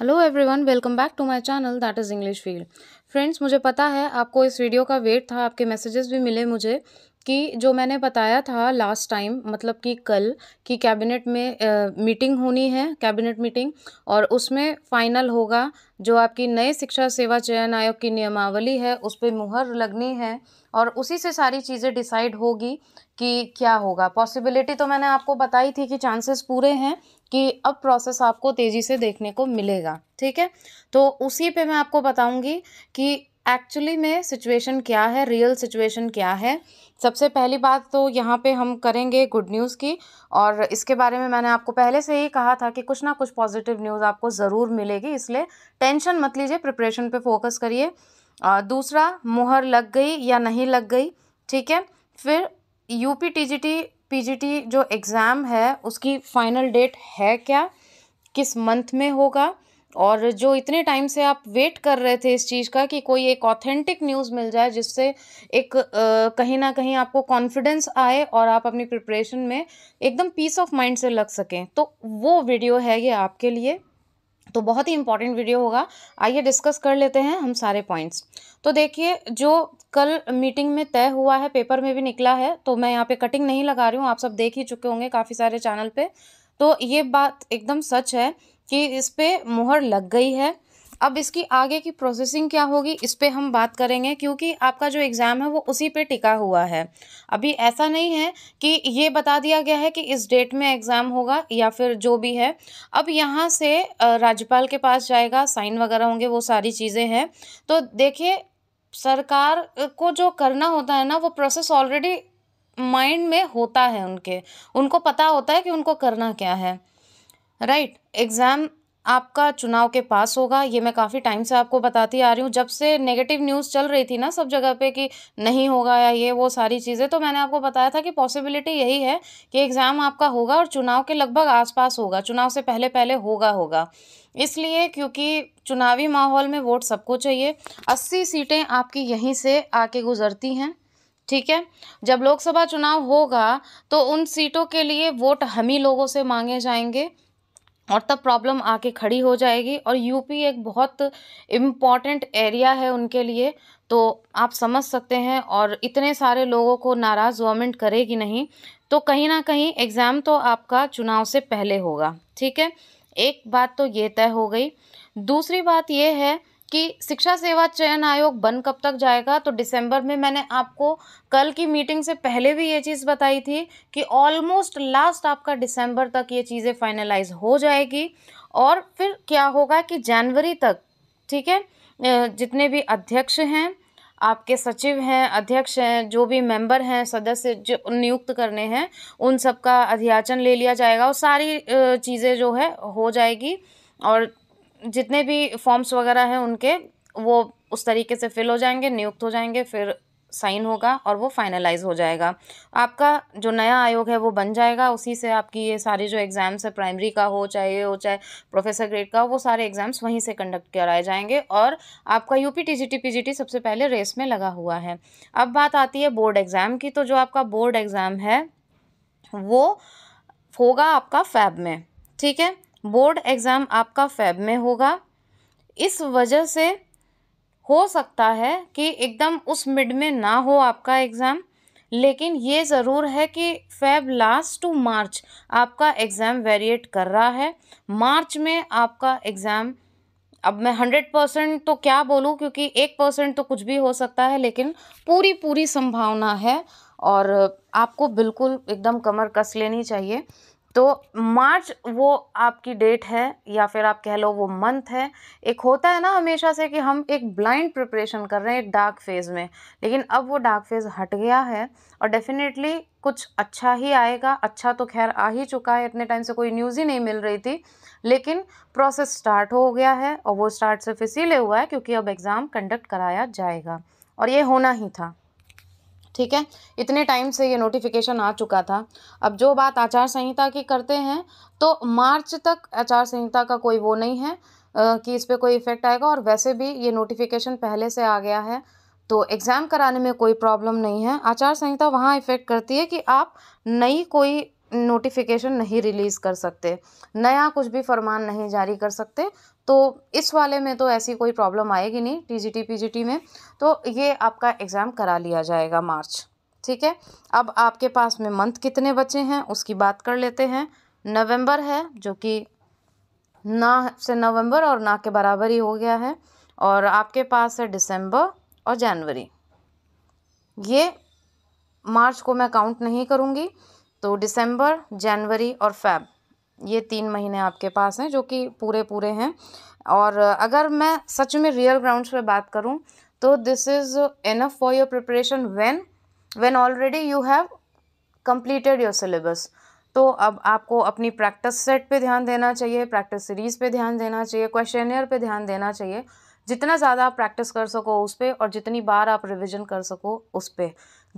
hello everyone welcome back to my channel that is English field friends मुझे पता है आपको इस वीडियो का वेट था आपके मैसेजेस भी मिले मुझे कि जो मैंने बताया था लास्ट टाइम मतलब कि कल कि कैबिनेट में मीटिंग मीटिंग होनी है कैबिनेट मीटिंग और उसमें फाइनल होगा जो आपकी नए शिक्षा सेवा चयन आयोग की नियमावली है उस पर मुहर लगनी है और उसी से सारी चीज़ें डिसाइड होगी कि क्या होगा पॉसिबिलिटी तो मैंने आपको बताई थी कि चांसेस पूरे हैं कि अब प्रोसेस आपको तेज़ी से देखने को मिलेगा ठीक है तो उसी पे मैं आपको बताऊंगी कि एक्चुअली में सिचुएशन क्या है रियल सिचुएशन क्या है सबसे पहली बात तो यहाँ पे हम करेंगे गुड न्यूज़ की और इसके बारे में मैंने आपको पहले से ही कहा था कि कुछ ना कुछ पॉजिटिव न्यूज़ आपको ज़रूर मिलेगी इसलिए टेंशन मत लीजिए प्रिपरेशन पर फोकस करिए दूसरा मुहर लग गई या नहीं लग गई ठीक है फिर यूपी टीजीटी पीजीटी जो एग्ज़ाम है उसकी फ़ाइनल डेट है क्या किस मंथ में होगा और जो इतने टाइम से आप वेट कर रहे थे इस चीज़ का कि कोई एक ऑथेंटिक न्यूज़ मिल जाए जिससे एक कहीं ना कहीं आपको कॉन्फिडेंस आए और आप अपनी प्रिपरेशन में एकदम पीस ऑफ माइंड से लग सकें तो वो वीडियो है ये आपके लिए तो बहुत ही इंपॉर्टेंट वीडियो होगा आइए डिस्कस कर लेते हैं हम सारे पॉइंट्स तो देखिए जो कल मीटिंग में तय हुआ है पेपर में भी निकला है तो मैं यहाँ पे कटिंग नहीं लगा रही हूँ आप सब देख ही चुके होंगे काफ़ी सारे चैनल पे तो ये बात एकदम सच है कि इस पर मुहर लग गई है अब इसकी आगे की प्रोसेसिंग क्या होगी इस पर हम बात करेंगे क्योंकि आपका जो एग्ज़ाम है वो उसी पे टिका हुआ है अभी ऐसा नहीं है कि ये बता दिया गया है कि इस डेट में एग्ज़ाम होगा या फिर जो भी है अब यहाँ से राज्यपाल के पास जाएगा साइन वगैरह होंगे वो सारी चीज़ें हैं तो देखिए सरकार को जो करना होता है ना वो प्रोसेस ऑलरेडी माइंड में होता है उनके उनको पता होता है कि उनको करना क्या है राइट right, एग्ज़ाम आपका चुनाव के पास होगा ये मैं काफ़ी टाइम से आपको बताती आ रही हूँ जब से नेगेटिव न्यूज़ चल रही थी ना सब जगह पे कि नहीं होगा या ये वो सारी चीज़ें तो मैंने आपको बताया था कि पॉसिबिलिटी यही है कि एग्ज़ाम आपका होगा और चुनाव के लगभग आसपास होगा चुनाव से पहले पहले होगा होगा इसलिए क्योंकि चुनावी माहौल में वोट सबको चाहिए अस्सी सीटें आपकी यहीं से आके गुजरती हैं ठीक है जब लोकसभा चुनाव होगा तो उन सीटों के लिए वोट हम ही लोगों से मांगे जाएंगे और तब प्रॉब्लम आके खड़ी हो जाएगी और यूपी एक बहुत इम्पॉर्टेंट एरिया है उनके लिए तो आप समझ सकते हैं और इतने सारे लोगों को नाराज़ गवर्नमेंट करेगी नहीं तो कहीं ना कहीं एग्ज़ाम तो आपका चुनाव से पहले होगा ठीक है एक बात तो ये तय हो गई दूसरी बात ये है कि शिक्षा सेवा चयन आयोग बन कब तक जाएगा तो दिसंबर में मैंने आपको कल की मीटिंग से पहले भी ये चीज़ बताई थी कि ऑलमोस्ट लास्ट आपका दिसंबर तक ये चीज़ें फाइनलाइज हो जाएगी और फिर क्या होगा कि जनवरी तक ठीक है जितने भी अध्यक्ष हैं आपके सचिव हैं अध्यक्ष हैं जो भी मेंबर हैं सदस्य जो नियुक्त करने हैं उन सबका अध्याचन ले लिया जाएगा और सारी चीज़ें जो है हो जाएगी और जितने भी फॉर्म्स वगैरह हैं उनके वो उस तरीके से फिल हो जाएंगे नियुक्त हो जाएंगे फिर साइन होगा और वो फाइनलाइज हो जाएगा आपका जो नया आयोग है वो बन जाएगा उसी से आपकी ये सारे जो एग्ज़ाम्स है प्राइमरी का हो चाहे हो चाहे प्रोफेसर ग्रेड का हो वो सारे एग्ज़ाम्स वहीं से कंडक्ट कराए जाएंगे और आपका U P T G T P G T सबसे पहले रेस में लगा हुआ है अब बात आती है बोर्ड एग्ज़ाम की तो जो आपका बोर्ड एग्ज़ाम है वो होगा आपका फैब में ठीक है बोर्ड एग्ज़ाम आपका फेब में होगा इस वजह से हो सकता है कि एकदम उस मिड में ना हो आपका एग्ज़ाम लेकिन ये ज़रूर है कि फेब लास्ट टू मार्च आपका एग्ज़ाम वेरिएट कर रहा है मार्च में आपका एग्ज़ाम अब मैं हंड्रेड परसेंट तो क्या बोलूँ क्योंकि एक परसेंट तो कुछ भी हो सकता है लेकिन पूरी पूरी संभावना है और आपको बिल्कुल एकदम कमर कस लेनी चाहिए तो मार्च वो आपकी डेट है या फिर आप कह लो वो मंथ है एक होता है ना हमेशा से कि हम एक ब्लाइंड प्रिपरेशन कर रहे हैं एक डार्क फेज़ में लेकिन अब वो डार्क फेज़ हट गया है और डेफिनेटली कुछ अच्छा ही आएगा अच्छा तो खैर आ ही चुका है इतने टाइम से कोई न्यूज़ ही नहीं मिल रही थी लेकिन प्रोसेस स्टार्ट हो गया है और वो स्टार्ट सिर्फ इसीलिए हुआ है क्योंकि अब एग्ज़ाम कंडक्ट कराया जाएगा और ये होना ही था ठीक है इतने टाइम से ये नोटिफिकेशन आ चुका था अब जो बात आचार संहिता की करते हैं तो मार्च तक आचार संहिता का कोई वो नहीं है कि इस पर कोई इफ़ेक्ट आएगा और वैसे भी ये नोटिफिकेशन पहले से आ गया है तो एग्ज़ाम कराने में कोई प्रॉब्लम नहीं है आचार संहिता वहाँ इफ़ेक्ट करती है कि आप नई कोई नोटिफिकेशन नहीं रिलीज़ कर सकते नया कुछ भी फरमान नहीं जारी कर सकते तो इस वाले में तो ऐसी कोई प्रॉब्लम आएगी नहीं टीजीटी पीजीटी में तो ये आपका एग्ज़ाम करा लिया जाएगा मार्च ठीक है अब आपके पास में मंथ कितने बचे हैं उसकी बात कर लेते हैं नवंबर है जो कि ना से नवंबर और ना के बराबर ही हो गया है और आपके पास है दिसंबर और जनवरी ये मार्च को मैं काउंट नहीं करूँगी तो दिसंबर जनवरी और फेब ये तीन महीने आपके पास हैं जो कि पूरे पूरे हैं और अगर मैं सच में रियल ग्राउंड्स पे बात करूं तो this is enough for your preparation when when already you have completed your syllabus तो अब आपको अपनी प्रैक्टिस सेट पे ध्यान देना चाहिए प्रैक्टिस सीरीज़ पे ध्यान देना चाहिए क्वेश्चनर पे ध्यान देना चाहिए जितना ज़्यादा आप प्रैक्टिस कर सको उस पर और जितनी बार आप रिविज़न कर सको उस पर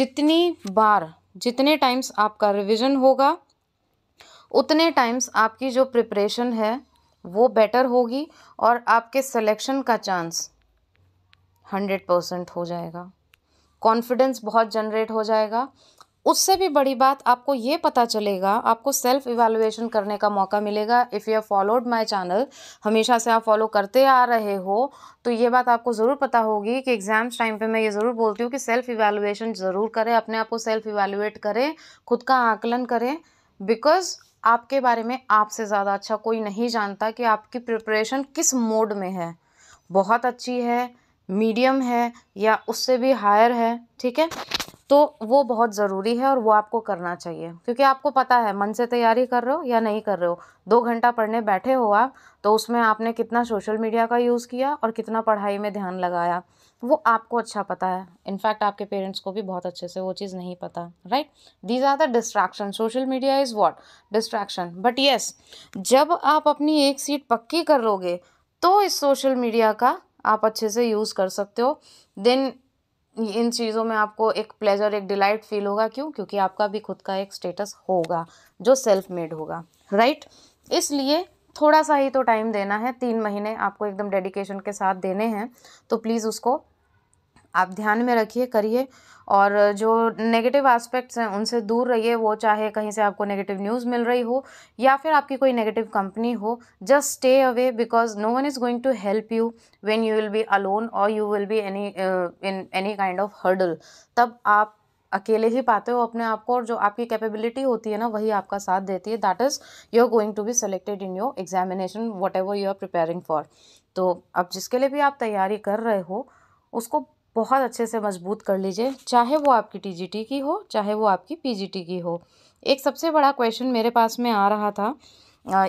जितनी बार जितने टाइम्स आपका रिविज़न होगा उतने टाइम्स आपकी जो प्रिपरेशन है वो बेटर होगी और आपके सिलेक्शन का चांस हंड्रेड परसेंट हो जाएगा कॉन्फिडेंस बहुत जनरेट हो जाएगा उससे भी बड़ी बात आपको ये पता चलेगा आपको सेल्फ इवेलुएशन करने का मौका मिलेगा if you have followed my channel हमेशा से आप फॉलो करते आ रहे हो तो ये बात आपको ज़रूर पता होगी कि एग्ज़ाम्स टाइम पे मैं ये ज़रूर बोलती हूँ कि सेल्फ इवेलुएशन ज़रूर करें अपने आप को सेल्फ इवेलुएट करें खुद का आकलन करें बिकॉज आपके बारे में आपसे ज़्यादा अच्छा कोई नहीं जानता कि आपकी प्रिपरेशन किस मोड में है बहुत अच्छी है मीडियम है या उससे भी हायर है ठीक है तो वो बहुत ज़रूरी है और वो आपको करना चाहिए क्योंकि आपको पता है मन से तैयारी कर रहे हो या नहीं कर रहे हो दो घंटा पढ़ने बैठे हो आप तो उसमें आपने कितना सोशल मीडिया का यूज़ किया और कितना पढ़ाई में ध्यान लगाया वो आपको अच्छा पता है इनफैक्ट आपके पेरेंट्स को भी बहुत अच्छे से वो चीज़ नहीं पता right these are the distraction social media is what distraction but yes जब आप अपनी एक सीट पक्की कर लोगे तो इस सोशल मीडिया का आप अच्छे से यूज़ कर सकते हो देन इन चीज़ों में आपको एक प्लेजर एक डिलाइट फील होगा क्यों क्योंकि आपका भी खुद का एक स्टेटस होगा जो सेल्फ मेड होगा राइट इसलिए थोड़ा सा ही तो टाइम देना है तीन महीने आपको एकदम डेडिकेशन के साथ देने हैं तो प्लीज़ उसको आप ध्यान में रखिए करिए और जो नेगेटिव एस्पेक्ट्स हैं उनसे दूर रहिए वो चाहे कहीं से आपको नेगेटिव न्यूज़ मिल रही हो या फिर आपकी कोई नेगेटिव कंपनी हो just stay away because no one is going to help you when you will be alone और you will be any in any kind of hurdle तब आप अकेले ही पाते हो अपने आप को और जो आपकी कैपेबिलिटी होती है ना वही आपका साथ देती है that is you are going to be selected in your examination whatever you are preparing for तो अब जिसके लिए भी आप तैयारी कर रहे हो उसको बहुत अच्छे से मजबूत कर लीजिए चाहे वो आपकी टीजीटी की हो चाहे वो आपकी पीजीटी की हो एक सबसे बड़ा क्वेश्चन मेरे पास में आ रहा था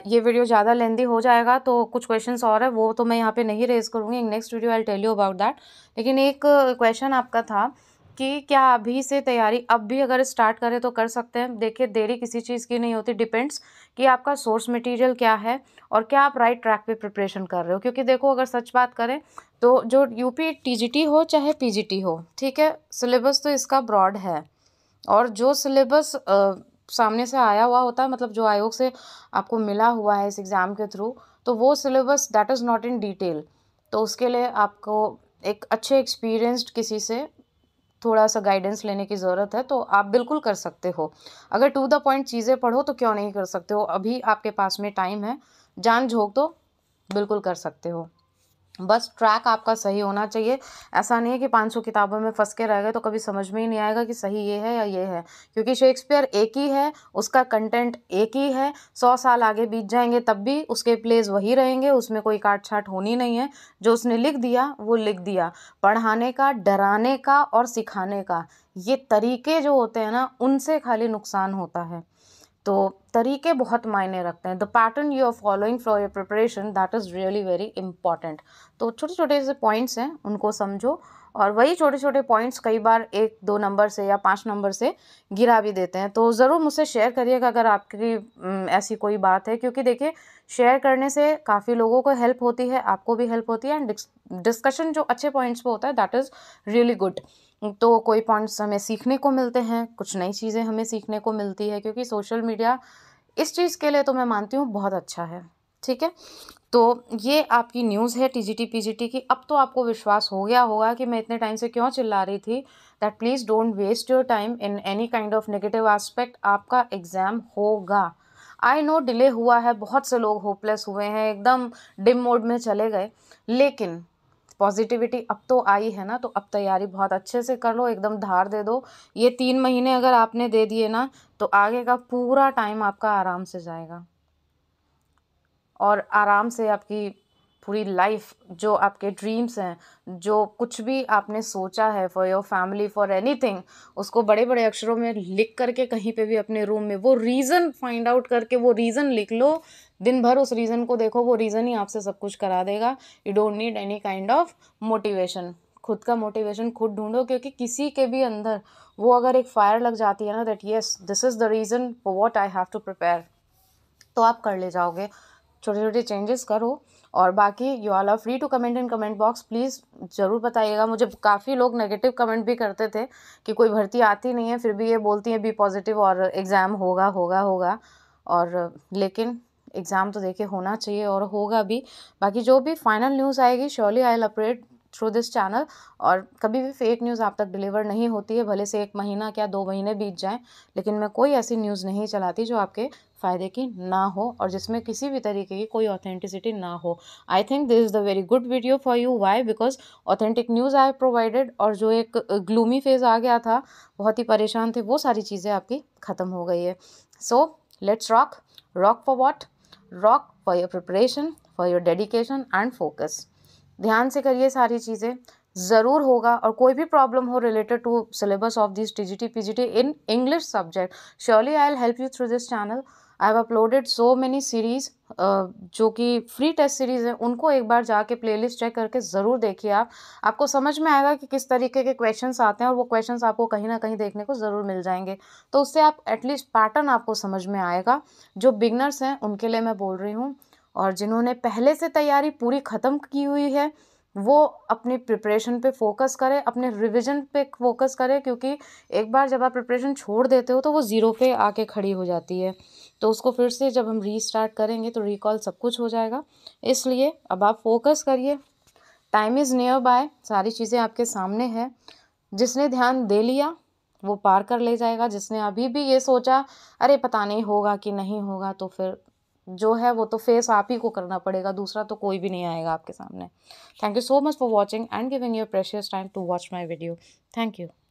ये वीडियो ज़्यादा लेंदी हो जाएगा तो कुछ क्वेश्चंस और है वो तो मैं यहाँ पे नहीं रेज़ करूँगी next video I tell you about that लेकिन एक क्वेश्चन आपका था कि क्या अभी से तैयारी अब भी अगर स्टार्ट करें तो कर सकते हैं देखिए देरी किसी चीज़ की नहीं होती डिपेंड्स कि आपका सोर्स मटेरियल क्या है और क्या आप राइट ट्रैक पे प्रिपरेशन कर रहे हो क्योंकि देखो अगर सच बात करें तो जो यूपी टीजीटी हो चाहे पीजीटी हो ठीक है सिलेबस तो इसका ब्रॉड है और जो सिलेबस सामने से आया हुआ होता है मतलब जो आयोग से आपको मिला हुआ है इस एग्ज़ाम के थ्रू तो वो syllabus that is not in detail तो उसके लिए आपको एक अच्छे एक्सपीरियंस्ड किसी से थोड़ा सा गाइडेंस लेने की ज़रूरत है तो आप बिल्कुल कर सकते हो अगर टू द पॉइंट चीज़ें पढ़ो तो क्यों नहीं कर सकते हो अभी आपके पास में टाइम है जान झोंक तो बिल्कुल कर सकते हो बस ट्रैक आपका सही होना चाहिए ऐसा नहीं है कि 500 किताबों में फंस के रह गए तो कभी समझ में ही नहीं आएगा कि सही ये है या ये है क्योंकि शेक्सपियर एक ही है उसका कंटेंट एक ही है सौ साल आगे बीत जाएंगे तब भी उसके प्लेस वही रहेंगे उसमें कोई काट छाट होनी नहीं है जो उसने लिख दिया वो लिख दिया पढ़ाने का डराने का और सिखाने का ये तरीके जो होते हैं ना उनसे खाली नुकसान होता है तो तरीके बहुत मायने रखते हैं the pattern you are following for your preparation that is really very important तो छोटे छोटे से पॉइंट्स हैं उनको समझो और वही छोटे छोटे पॉइंट्स कई बार एक दो नंबर से या पाँच नंबर से गिरा भी देते हैं तो ज़रूर मुझसे शेयर करिएगा अगर आपकी ऐसी कोई बात है क्योंकि देखिए शेयर करने से काफ़ी लोगों को हेल्प होती है आपको भी हेल्प होती है एंड डिस्कशन जो अच्छे पॉइंट्स पर होता है दैट इज़ रियली गुड तो कोई पॉइंट्स हमें सीखने को मिलते हैं कुछ नई चीज़ें हमें सीखने को मिलती है क्योंकि सोशल मीडिया इस चीज़ के लिए तो मैं मानती हूँ बहुत अच्छा है ठीक है तो ये आपकी न्यूज़ है टीजीटी पीजीटी की अब तो आपको विश्वास हो गया होगा कि मैं इतने टाइम से क्यों चिल्ला रही थी that please don't waste your time in any kind of negative aspect आपका एग्ज़ाम होगा आई नो डिले हुआ है बहुत से लोग होपलेस हुए हैं एकदम डिम मोड में चले गए लेकिन पॉजिटिविटी अब तो आई है ना तो अब तैयारी बहुत अच्छे से कर लो एकदम धार दे दो ये तीन महीने अगर आपने दे दिए ना तो आगे का पूरा टाइम आपका आराम से जाएगा और आराम से आपकी पूरी लाइफ जो आपके ड्रीम्स हैं जो कुछ भी आपने सोचा है for your family for anything उसको बड़े बड़े अक्षरों में लिख करके कहीं पे भी अपने रूम में वो रीज़न फाइंड आउट करके वो रीज़न लिख लो दिन भर उस रीज़न को देखो वो रीज़न ही आपसे सब कुछ करा देगा you don't need any kind of motivation खुद का मोटिवेशन खुद ढूंढो क्योंकि किसी के भी अंदर वो अगर एक फायर लग जाती है ना that yes this is the reason for what I have to prepare तो आप कर ले जाओगे छोटे छोटे चेंजेस करो और बाकी you are free to comment in comment box please ज़रूर बताइएगा मुझे काफ़ी लोग नेगेटिव कमेंट भी करते थे कि कोई भर्ती आती नहीं है फिर भी ये बोलती हैं बी पॉजिटिव और एग्ज़ाम होगा होगा होगा और लेकिन एग्ज़ाम तो देखिए होना चाहिए और होगा भी बाकी जो भी फाइनल न्यूज़ आएगी surely I'll update through this channel और कभी भी फेक न्यूज़ आप तक डिलीवर नहीं होती है भले से एक महीना क्या दो महीने बीत जाएँ लेकिन मैं कोई ऐसी न्यूज़ नहीं चलाती जो आपके फ़ायदे की ना हो और जिसमें किसी भी तरीके की कोई ऑथेंटिसिटी ना हो I think this is the very good video for you why because authentic news I provided और जो एक ग्लूमी फेज़ आ गया था बहुत ही परेशान थे वो सारी चीज़ें आपकी ख़त्म हो गई है so let's rock rock for what rock for your preparation for your dedication and focus ध्यान से करिए सारी चीज़ें ज़रूर होगा और कोई भी प्रॉब्लम हो related to syllabus of this T G T P G T in English subject surely I'll help you through this channel I have uploaded so many series जो कि फ्री टेस्ट सीरीज़ है उनको एक बार जाके playlist check करके ज़रूर देखिए आप आपको समझ में आएगा कि किस तरीके के क्वेश्चंस आते हैं और वो क्वेश्चंस आपको कहीं ना कहीं देखने को ज़रूर मिल जाएंगे तो उससे आप एटलीस्ट पैटर्न आपको समझ में आएगा जो बिगनर्स हैं उनके लिए मैं बोल रही हूँ और जिन्होंने पहले से तैयारी पूरी ख़त्म की हुई है वो अपनी प्रिपरेशन पे फोकस करें अपने रिवीजन पे फोकस करें क्योंकि एक बार जब आप प्रिपरेशन छोड़ देते हो तो वो ज़ीरो पे आके खड़ी हो जाती है तो उसको फिर से जब हम रीस्टार्ट करेंगे तो रिकॉल सब कुछ हो जाएगा इसलिए अब आप फोकस करिए टाइम इज़ नियर बाय सारी चीज़ें आपके सामने हैं जिसने ध्यान दे लिया वो पार कर ले जाएगा जिसने अभी भी ये सोचा अरे पता नहीं होगा कि नहीं होगा तो फिर जो है वो तो फेस आप ही को करना पड़ेगा दूसरा तो कोई भी नहीं आएगा आपके सामने thank you so much for watching and giving your precious time to watch my video thank you